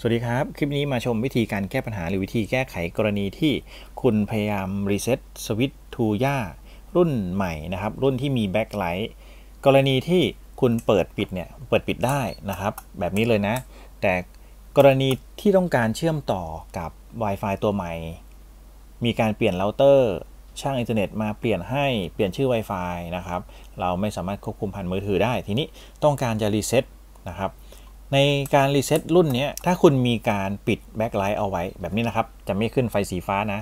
สวัสดีครับ คลิปนี้มาชมวิธีการแก้ปัญหาหรือวิธีแก้ไขกรณีที่คุณพยายามรีเซ็ตสวิตทูย่ารุ่นใหม่นะครับ รุ่นที่มีแบ็คไลท์กรณีที่คุณเปิดปิดเนี่ยเปิดปิดได้นะครับ แบบนี้เลยนะ แต่กรณีที่ต้องการเชื่อมต่อกับ Wi-Fi ตัวใหม่ มีการเปลี่ยนเราเตอร์ ช่างอินเทอร์เน็ตมาเปลี่ยนให้เปลี่ยนชื่อ Wi-Fi นะครับ เราไม่สามารถควบคุมผ่านมือถือได้ทีนี้ต้องการจะรีเซ็ตนะครับในการรีเซ็ตรุ่นนี้ถ้าคุณมีการปิดแบ็คไลท์เอาไว้แบบนี้นะครับ จะไม่ขึ้นไฟสีฟ้านะ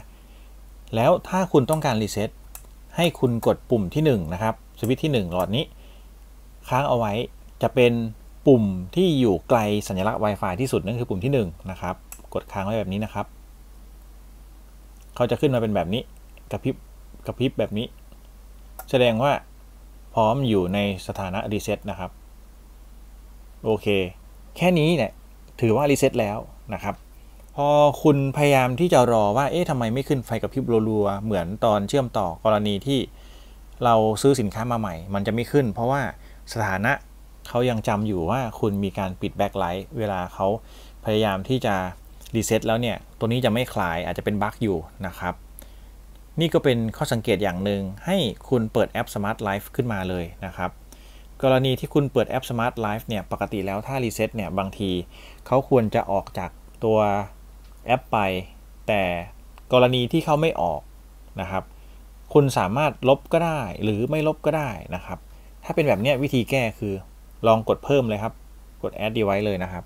แล้วถ้าคุณต้องการรีเซ็ตให้คุณกดปุ่มที่ 1 นะครับสวิตช์ที่ 1 หลอดนี้ ค้างเอาไว้จะเป็นปุ่มที่อยู่ไกลสัญลักษณ์ Wi-Fi ที่สุดนั่นคือปุ่มที่ 1 นะครับ กดค้างไว้แบบนี้นะครับ เขาจะขึ้นมาเป็นแบบนี้กระพริบกระพริบแบบนี้แสดงว่าพร้อมอยู่ในสถานะรีเซ็ตนะครับโอเคแค่นี้เนี่ยถือว่ารีเซ็ตแล้วนะครับ พอคุณพยายามที่จะรอว่าเอ๊ะทำไมไม่ขึ้นไฟกับพริบรัวๆเหมือนตอนเชื่อมต่อกรณีที่เราซื้อสินค้ามาใหม่ มันจะไม่ขึ้นเพราะว่าสถานะเขายังจำอยู่ว่าคุณมีการปิดแบ็คไลท์เวลาเขาพยายามที่จะรีเซ็ตแล้วเนี่ย ตัวนี้จะไม่คลายอาจจะเป็นบั๊กอยู่นะครับนี่ก็เป็นข้อสังเกตอย่างหนึ่งให้คุณเปิดแอปสมาร์ทไลฟ์ขึ้นมาเลยนะครับกรณีที่คุณเปิดแอป Smart Life เนี่ย ปกติแล้วถ้ารีเซ็ตเนี่ย บางที เขาควรจะออกจากตัวแอปไป แต่กรณีที่เขาไม่ออกนะครับ คุณสามารถลบก็ได้ หรือไม่ลบก็ได้นะครับ ถ้าเป็นแบบนี้วิธีแก้คือ ลองกดเพิ่มเลยครับ กด add device เลยนะครับ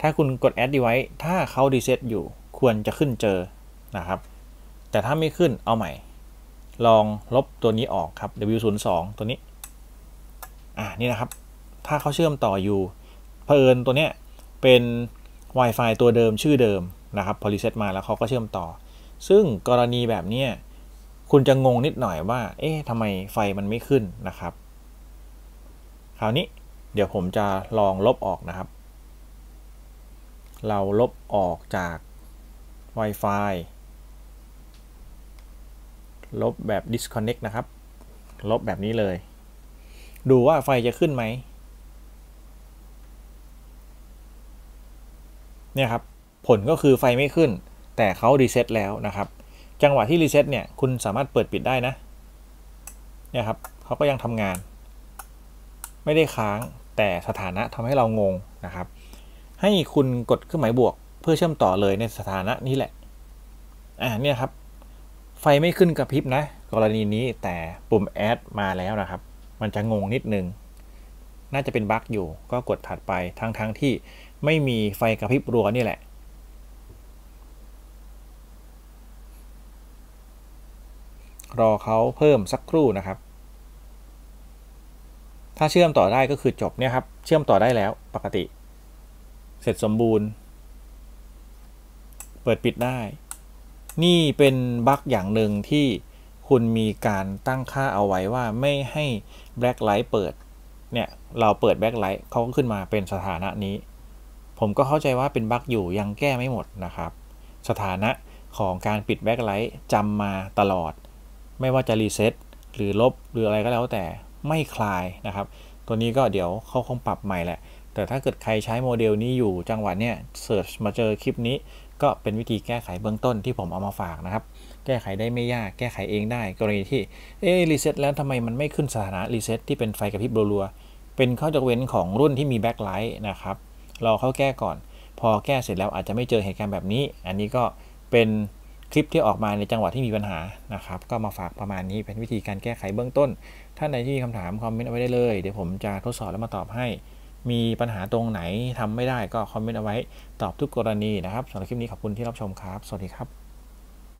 ถ้าคุณกด add device ถ้าเขารีเซ็ตอยู่ควรจะขึ้นเจอนะครับ แต่ถ้าไม่ขึ้นเอาใหม่ ลองลบตัวนี้ออกครับ w 0 2ตัวนี้่ะนี่นะครับ ถ้าเขาเชื่อมต่ออยู่ เพอินตัวเนี้ย เป็น Wi-Fi ตัวเดิมชื่อเดิมนะครับ พอรีเซ็ตมาแล้วเขาก็เชื่อมต่อ ซึ่งกรณีแบบเนี้ย คุณจะงงนิดหน่อยว่า เอ๊ะ ทำไมไฟมันไม่ขึ้นนะครับ คราวนี้เดี๋ยวผมจะลองลบออกนะครับ เราลบออกจาก Wi-Fi ลบแบบ disconnect นะครับ ลบแบบนี้เลยดูว่าไฟจะขึ้นไหม เนี่ยครับ ผลก็คือไฟไม่ขึ้น แต่เขารีเซ็ตแล้วนะครับ จังหวะที่รีเซ็ตเนี่ย คุณสามารถเปิดปิดได้นะ เนี่ยครับเขาก็ยังทำงาน ไม่ได้ค้างแต่สถานะทำให้เรางงนะครับ ให้คุณกดเครื่องหมายบวก เพื่อเชื่อมต่อเลยในสถานะนี้แหละ อ่าเนี่ยครับ ไฟไม่ขึ้นกระพริบนะ กรณีนี้แต่ปุ่มแอดมาแล้วนะครับมันจะงงนิดนึงน่าจะเป็นบั๊กอยู่ก็กดถัดไปทั้ง้ทที่ไม่มีไฟกระพริบรัวนี่แหละ รอเขาเพิ่มสักครู่นะครับ ถ้าเชื่อมต่อได้ก็คือจบเนี่ยครับ เชื่อมต่อได้แล้วปกติ เสร็จสมบูรณ์ เปิดปิดได้ นี่เป็นบั๊กอย่างหนึ่งที่คุณมีการตั้งค่าเอาไว้ว่าไม่ให้แบล็คไลท์เปิดเนี่ยเราเปิดแบล็คไลท์เขาก็ขึ้นมาเป็นสถานะนี้ ผมก็เข้าใจว่าเป็นบั๊กอยู่ยังแก้ไม่หมดนะครับ สถานะของการปิดแบล็คไลท์จำมาตลอด ไม่ว่าจะรีเซ็ตหรือลบหรืออะไรก็แล้วแต่ไม่คลายนะครับ ตัวนี้ก็เดี๋ยวเขาคงปรับใหม่แหละ แต่ถ้าเกิดใครใช้โมเดลนี้อยู่จังหวะเนี้ยเสิร์ชมาเจอคลิปนี้ก็เป็นวิธีแก้ไขเบื้องต้นที่ผมเอามาฝากนะครับ แก้ไขได้ไม่ยากแก้ไขเองได้ กรณีที่เอ๊รีเซ็ตแล้วทำไมมันไม่ขึ้นสถานะรีเซ็ตที่เป็นไฟกระพริบรัวๆเป็นข้อำกเว้นของรุ่นที่มีแบ็คไลท์นะครับ รอเขาแก้ก่อน พอแก้เสร็จแล้วอาจจะไม่เจอเหตุการณ์แบบนี้ อันนี้ก็เป็นคลิปที่ออกมาในจังหวะที่มีปัญหานะครับก็มาฝากประมาณนี้ เป็นวิธีการแก้ไขเบื้องต้นท่านใดที่มีคำถามคอมเมนต์เอาไว้ได้เลยเดี๋ยวผมจะทดสอบแล้วมาตอบให้มีปัญหาตรงไหนทำไม่ได้ก็คอมเมนต์เอาไว้ ตอบทุกกรณีนะครับสำหรับคลิปนี้ขอบคุณที่รับชมครับ สวัสดีครับ